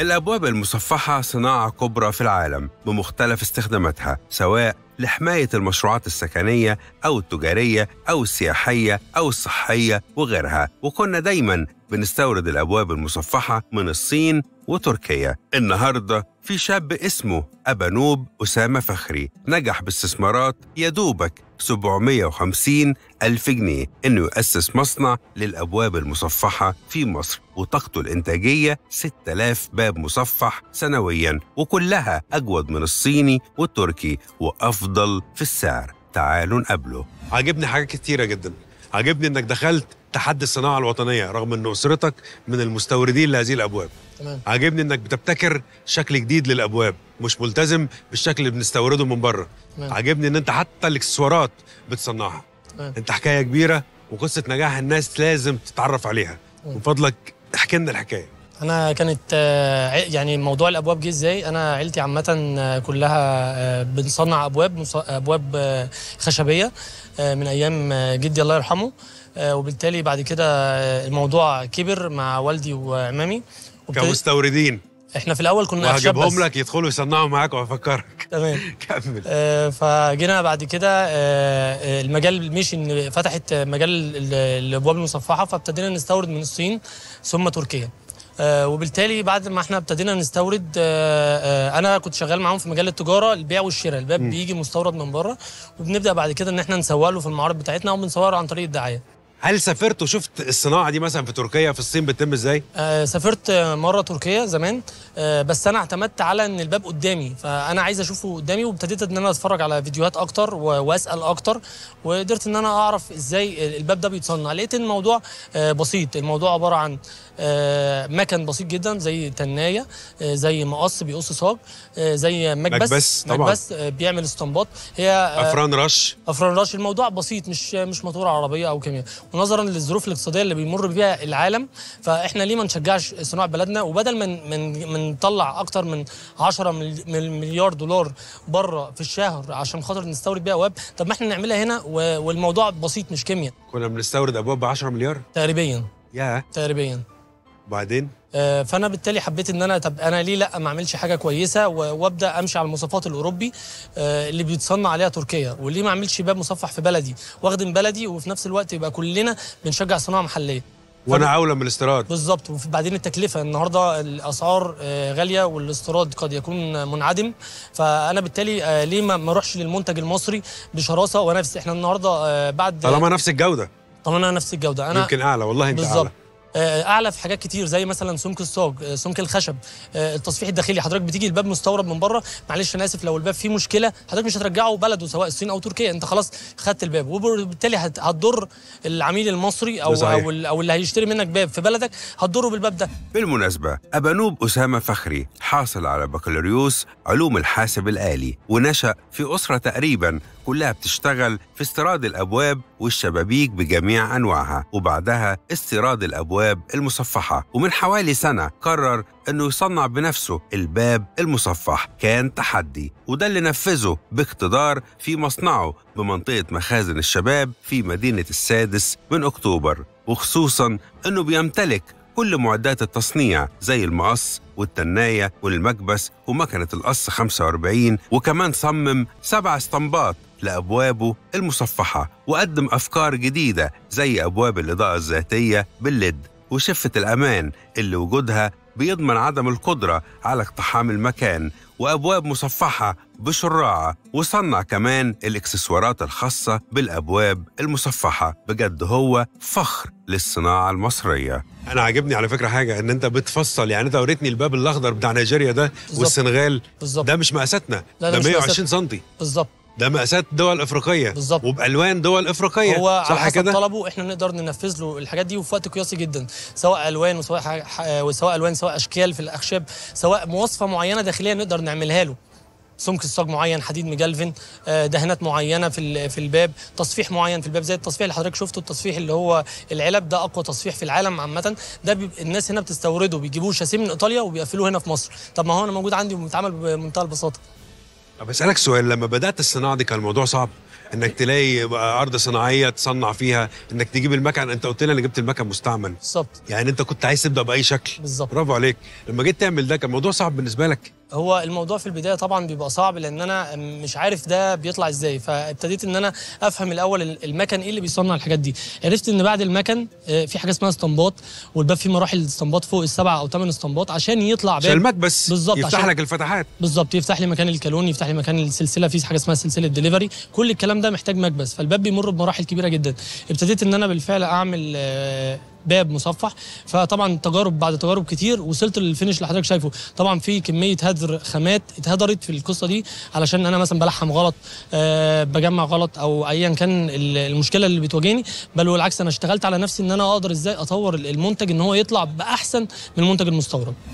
الأبواب المصفحة صناعة كبرى في العالم بمختلف استخداماتها سواء لحماية المشروعات السكنية أو التجارية أو السياحية أو الصحية وغيرها وكنا دايما بنستورد الأبواب المصفحة من الصين وتركيا النهاردة في شاب اسمه أبانوب أسامة فخري نجح باستثمارات يدوبك 750 ألف جنيه إنه يؤسس مصنع للأبواب المصفحة في مصر وطاقته الإنتاجية 6000 باب مصفح سنويا وكلها أجود من الصيني والتركي وأفضل في السعر تعالوا نقابله عجبني حاجات كتيرة جدا عجبني إنك دخلت تحدي الصناعه الوطنيه رغم ان اسرتك من المستوردين لهذه الابواب تمام عاجبني انك بتبتكر شكل جديد للابواب مش ملتزم بالشكل اللي بنستورده من بره تمام. عاجبني ان انت حتى الاكسسوارات بتصنعها تمام. انت حكايه كبيره وقصه نجاح الناس لازم تتعرف عليها من فضلك احكي لنا الحكايه انا كانت آه، يعني موضوع الابواب جه ازاي انا عيلتي عامه آه، كلها آه، بنصنع ابواب ابواب خشبيه من ايام جدي الله يرحمه وبالتالي بعد كده الموضوع كبر مع والدي وعمامي كمستوردين احنا في الاول كنا اخشاب بس لك يدخلوا يصنعوا معاك وافكرك تمام كمل آه فجينا بعد كده آه المجال مشي ان فتحت مجال الابواب المصفحه فابتدينا نستورد من الصين ثم تركيا آه، وبالتالي بعد ما احنا ابتدينا نستورد آه، آه، انا كنت شغال معاهم في مجال التجاره البيع والشراء الباب بيجي مستورد من بره وبنبدا بعد كده ان احنا نسوق له في المعارض بتاعتنا او بنصوره عن طريق الدعايه هل سافرت وشفت الصناعه دي مثلا في تركيا في الصين بتتم ازاي؟ آه سافرت مره تركيا زمان آه بس انا اعتمدت على ان الباب قدامي فانا عايز اشوفه قدامي وابتديت ان انا اتفرج على فيديوهات اكتر واسال اكتر وقدرت ان انا اعرف ازاي الباب ده بيتصنع لقيت ان الموضوع آه بسيط الموضوع عباره عن آه مكن بسيط جدا زي تنايه آه زي مقص بيقص صاج آه زي مكبس مكبس طبعا مكبس آه بيعمل اسطمبات هي آه افران رش افران رش الموضوع بسيط مش مش موتور عربيه او كيمياء ونظرا للظروف الاقتصاديه اللي بيمر بيها العالم فاحنا ليه ما نشجعش صناعه بلدنا وبدل من من من نطلع اكتر من 10 مليار دولار بره في الشهر عشان خاطر نستورد بيها ابواب طب ما احنا نعملها هنا والموضوع بسيط مش كيمياء كنا بنستورد ابواب ب 10 مليار تقريبا يا yeah. تقريبا وبعدين آه، فانا بالتالي حبيت ان انا طب انا ليه لا ما اعملش حاجه كويسه وابدا امشي على المواصفات الاوروبي آه، اللي بيتصنع عليها تركيا وليه ما اعملش باب مصفح في بلدي واخدم بلدي وفي نفس الوقت يبقى كلنا بنشجع صناعه محليه وانا اولى من الاستيراد بالظبط وبعدين التكلفه النهارده الاسعار آه، غاليه والاستيراد قد يكون منعدم فانا بالتالي ليه ما اروحش للمنتج المصري بشراسه ونفس احنا النهارده بعد طالما نفس الجوده طالما نفس الجوده انا يمكن اعلى والله اعلى بالظبط آه، اعلى في حاجات كتير زي مثلا سمك الصاج آه، سمك الخشب آه، التصفيح الداخلي حضرتك بتيجي الباب مستورد من بره معلش انا اسف لو الباب فيه مشكله حضرتك مش هترجعه بلده سواء الصين او تركيا انت خلاص خدت الباب وبالتالي هتضر العميل المصري او او او اللي هيشتري منك باب في بلدك هتضره بالباب ده بالمناسبه ابانوب اسامه فخري حاصل على بكالوريوس علوم الحاسب الالي ونشا في اسره تقريبا كلها بتشتغل في استيراد الأبواب والشبابيك بجميع أنواعها وبعدها استيراد الأبواب المصفحة ومن حوالي سنة قرر أنه يصنع بنفسه الباب المصفح كان تحدي وده اللي نفذه باقتدار في مصنعه بمنطقة مخازن الشباب في مدينة السادس من أكتوبر وخصوصا أنه بيمتلك كل معدات التصنيع زي المقص والتناية والمكبس ومكنة القص 45 وكمان صمم سبع اسطمبات لأبوابه المصفحة وقدم أفكار جديدة زي أبواب الإضاءة الذاتية بالليد وشفة الأمان اللي وجودها بيضمن عدم القدرة على اقتحام المكان وأبواب مصفحة بشراعة وصنع كمان الإكسسوارات الخاصة بالأبواب المصفحة بجد هو فخر للصناعة المصرية أنا عاجبني على فكرة حاجة إن أنت بتفصل يعني أنت وريتني الباب الأخضر بتاع نيجيريا ده بالزبط. والسنغال بالزبط. ده مش مقاساتنا ده 120 سم بالظبط ده مأساة دول افريقيه بالظبط وبالوان دول افريقيه هو صح على حسب كده؟ طلبه احنا نقدر ننفذ له الحاجات دي وفي وقت قياسي جدا سواء الوان وسواء ح... وسواء الوان سواء اشكال في الاخشاب سواء مواصفه معينه داخليه نقدر نعملها له سمك الصاج معين حديد مجلفن آه، دهانات معينه في في الباب تصفيح معين في الباب زي التصفيح اللي حضرتك شفته التصفيح اللي هو العلب ده اقوى تصفيح في العالم عامه ده الناس هنا بتستورده بيجيبوه شاسيه من ايطاليا وبيقفلوه هنا في مصر طب ما هو انا موجود عندي وبيتعمل بمنتهى البساطه طب اسالك سؤال لما بدات الصناعه دي كان الموضوع صعب انك تلاقي ارض صناعيه تصنع فيها انك تجيب المكن انت قلت لنا انا جبت المكن مستعمل بالظبط يعني انت كنت عايز تبدا باي شكل بالظبط برافو عليك لما جيت تعمل ده كان الموضوع صعب بالنسبه لك هو الموضوع في البدايه طبعا بيبقى صعب لان انا مش عارف ده بيطلع ازاي فابتديت ان انا افهم الاول المكن ايه اللي بيصنع الحاجات دي عرفت ان بعد المكن آه، في حاجه اسمها اسطمبات والباب فيه مراحل اسطمبات فوق السبع او ثمان اسطمبات عشان يطلع باب عشان المكبس بالظبط يفتح عشان لك الفتحات بالظبط يفتح لي مكان الكالون يفتح لي مكان السلسله في حاجه اسمها سلسله دليفري كل الكلام ده محتاج مكبس فالباب بيمر بمراحل كبيره جدا ابتديت ان انا بالفعل اعمل آه، باب مصفح فطبعا تجارب بعد تجارب كتير وصلت للفينش اللي حضرتك شايفه طبعا في كميه هدر خامات اتهدرت في القصه دي علشان انا مثلا بلحم غلط أه بجمع غلط او ايا كان المشكله اللي بتواجهني بل والعكس انا اشتغلت على نفسي ان انا اقدر ازاي اطور المنتج ان هو يطلع باحسن من المنتج المستورد